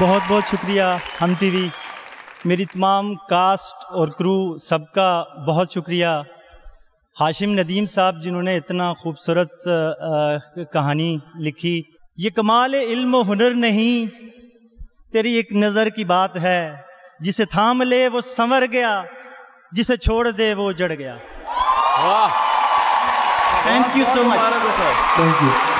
बहुत बहुत शुक्रिया हम टीवी मेरी तमाम कास्ट और क्रू सबका बहुत शुक्रिया हाशिम नदीम साहब जिन्होंने इतना खूबसूरत कहानी लिखी ये कमाल इल्म हुनर नहीं तेरी एक नज़र की बात है जिसे थाम ले वो संवर गया जिसे छोड़ दे वो जड़ गया वाह thank you so much thank you